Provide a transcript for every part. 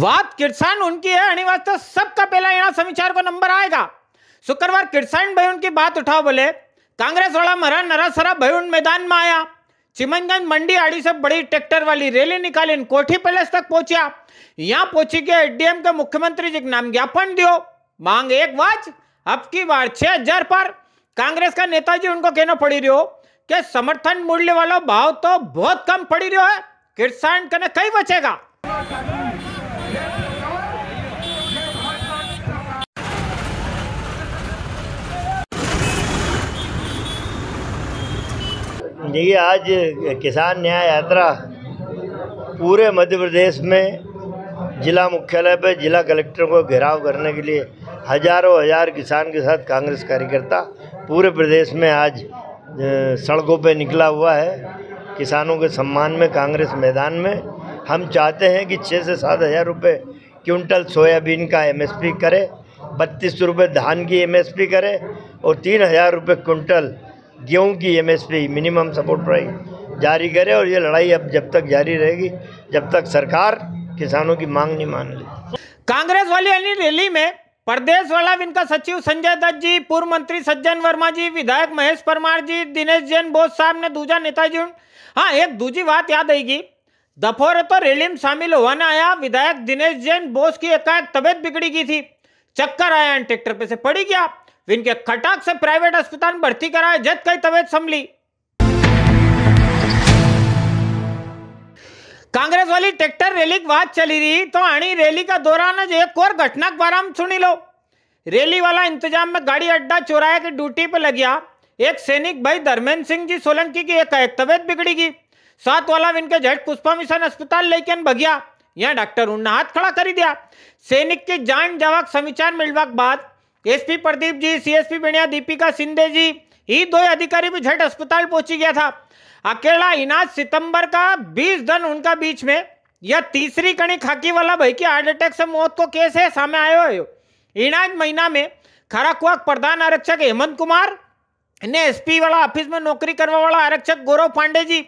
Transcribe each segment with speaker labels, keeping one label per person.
Speaker 1: बात किसान उनकी है अनिवार्य तो सबका पहला यहाँ समीचार को नंबर आएगा शुक्रवार किसान भाई उनकी बात उठाओ बोले कांग्रेस वाला मरा नरा सरा उन मैदान में आया चिमनगंज मंडी आड़ी से बड़ी ट्रैक्टर वाली रैली निकाली कोठी पैलेस तक पहुंचा यहाँ पहुंची के एडीएम के मुख्यमंत्री जी के नाम ज्ञापन दियो मांग एक वाच अब की बार छह हजार पर कांग्रेस का नेता जी उनको कहना पड़ी रहो कि समर्थन मूल्य वाला भाव तो बहुत कम पड़ी रहो है किसान कने कई बचेगा
Speaker 2: देखिए आज किसान न्याय यात्रा पूरे मध्य प्रदेश में जिला मुख्यालय पर जिला कलेक्टर को घेराव करने के लिए हजारों हजार किसान के साथ कांग्रेस कार्यकर्ता पूरे प्रदेश में आज सड़कों पर निकला हुआ है किसानों के सम्मान में कांग्रेस मैदान में हम चाहते हैं कि छः से सात हज़ार रुपये क्विंटल सोयाबीन का एमएसपी करे बत्तीस सौ रुपये धान की एमएसपी करे और तीन हज़ार रुपये क्विंटल गेहूँ की एमएसपी मिनिमम सपोर्ट प्राइस जारी करे और ये लड़ाई अब जब तक जारी रहेगी जब तक सरकार किसानों की मांग नहीं मान ली
Speaker 1: कांग्रेस वाली अली रैली में प्रदेश वाला इनका सचिव संजय दत्त जी पूर्व मंत्री सज्जन वर्मा जी विधायक महेश परमार जी दिनेश जैन बोस साहब ने दूजा नेताजी हाँ एक दूजी बात याद आएगी दफोरे तो रैली में शामिल होने आया विधायक दिनेश जैन बोस की एकाएक तबियत बिगड़ी की थी चक्कर आया ट्रैक्टर पे से पड़ी क्या आप વિનકે ખટાક से प्राइवेट अस्पताल भर्ती कराए જત कई तबियत संभली कांग्रेस वाली ट्रैक्टर रैली की बात चली रही तो आनी रैली का दौरान एक और घटना के बारे में सुनी लो रैली वाला इंतजाम में गाड़ी अड्डा चौराया की ड्यूटी पर लग गया एक सैनिक भाई धर्मेंद्र सिंह जी सोलंकी की एक एक तबियत बिगड़ी गई साथ वाला इनके झट पुष्पा मिशन अस्पताल लेके भगिया यहाँ डॉक्टर उन्ना हाथ खड़ा कर दिया सैनिक के जान जवाक समाचार मिलवा के बाद एसपी प्रदीप जी सीएसपी बेणिया दीपिका सिंधे जी ये दो अधिकारी भी झट अस्पताल पहुंची गया था अकेला इनाज सितंबर का 20 दिन उनका बीच में यह तीसरी कणी खाकी वाला भाई की हार्ट अटैक से मौत को केस है सामने आयो है इनाज महीना में खराकुआ प्रधान आरक्षक हेमंत कुमार ने एसपी वाला ऑफिस में नौकरी करने वाला आरक्षक गौरव पांडे जी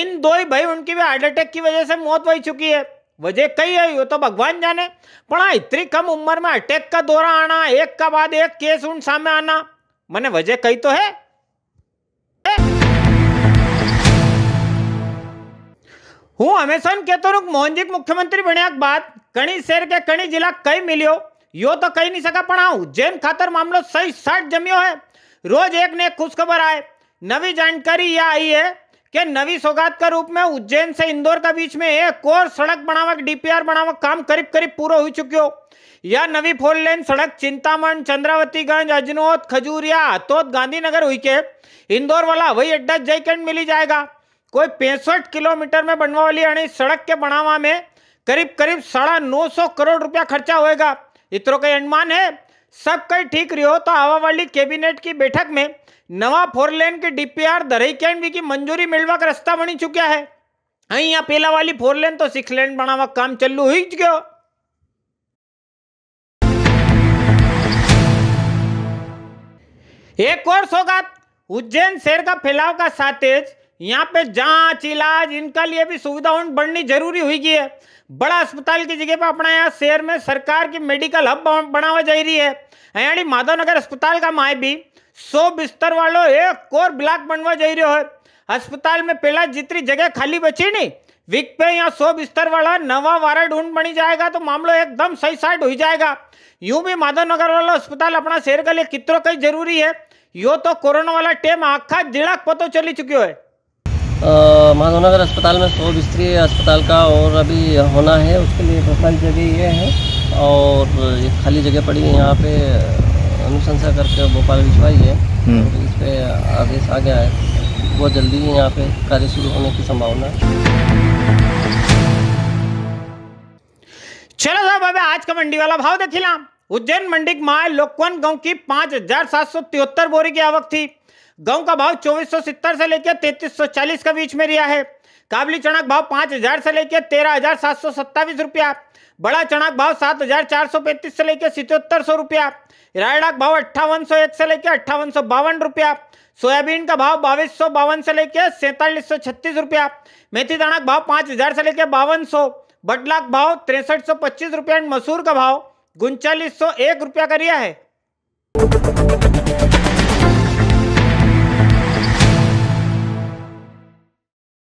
Speaker 1: इन दो ही भाई उनकी भी हार्ट अटैक की वजह से मौत हो चुकी है वजह कई है तो भगवान जाने पर इतनी कम उम्र में अटैक का दौरा आना एक का बाद एक केस उन सामने आना मैंने वजह कई तो है हूँ हमेशा कहते हूँ तो मोहनजीक मुख्यमंत्री बनिया बात कणी शहर के कणी जिला कई मिलियो यो तो कही नहीं सका पढ़ा जैन खातर मामलो सही साठ जमियो है रोज एक ने खुशखबर आए नवी जानकारी यह आई है कि नवी सौगात का रूप में उज्जैन से इंदौर का बीच में एक और सड़क बनावक डीपीआर बनावक काम करीब करीब पूरा हो चुके हो यह नवी फोर लेन सड़क चिंतामण चंद्रावतीगंज अजनोत खजूरिया हतोत गांधीनगर हुई के इंदौर वाला हवाई अड्डा जयकंड मिली जाएगा कोई पैंसठ किलोमीटर में बनवा वाली यानी सड़क के बनावा में करीब करीब साढ़ा नौ सौ करोड़ रुपया खर्चा होएगा इतरो का अनुमान है सब कहीं ठीक रही हो तो हवा वाली कैबिनेट की बैठक में નવા ફોરલેન કે की દરેક કેન્ડવીકી મંજૂરી મેળવા રસ્તા બની ચૂક્યા છે અહીંયા પહેલાવાળી ફોરલેન તો સિક્સ લેન બનાવવા કામ ચાલુ હોઈ જ ગયો एक और सौगात उज्जैन शहर का फैलाव का साथ यहाँ पे जांच इलाज इनका लिए भी सुविधा बढ़नी जरूरी हुई गई है बड़ा अस्पताल की जगह पर अपना यहाँ शहर में सरकार की मेडिकल हब बनावा जा रही है यानी माधव नगर अस्पताल का माए भी सौ बिस्तर वालों एक એક ब्लॉक बनवा जा જઈ રહ્યો अस्पताल में पहला जितनी जगह खाली बची नहीं वीक पे या सौ बिस्तर वाला नवा वारा ढूंढ बनी जाएगा तो मामलो एकदम सही साइड हो जाएगा यूं भी माधव नगर वाला अस्पताल अपना शहर के लिए कितरो कई जरूरी है यो तो कोरोना वाला टेम आखा जिला पतो चली चुकी है माधव नगर अस्पताल में सौ बिस्तरी अस्पताल का और अभी होना है उसके लिए बहुत जगह ये है और ये खाली जगह पड़ी है यहाँ पे अनुशंसा करके भोपाल भिजवाई है तो इस पर आदेश आ गया है
Speaker 2: बहुत जल्दी ही यहाँ पे कार्य शुरू होने की संभावना
Speaker 1: चलो साहब अभी आज का मंडी वाला भाव देखी ला उज्जैन मंडी माए लोकवन गांव की पांच हजार सात सौ तिहत्तर बोरी की आवक थी गांव का भाव चौबीस सौ सत्तर से लेकर तैतीस सौ चालीस के बीच में रिया है काबली चणक भाव पांच हजार से लेकर तेरह हजार सात सौ सत्तावीस रुपया बड़ा चणक भाव सात हजार चार सौ पैंतीस से लेकर सितहत्तर सौ रुपया रायड़ा भाव अट्ठावन सौ एक से लेकर अट्ठावन सौ बावन रुपया सोयाबीन का भाव बाईस सौ बावन से लेकर सैंतालीस सौ छत्तीस रुपया मेथी दाना का भाव पांच हजार से लेकर बावन सौ बटलाक का भाव तिरसठ सौ पच्चीस रुपया मसूर का भाव उनचालीस सौ एक रुपया का है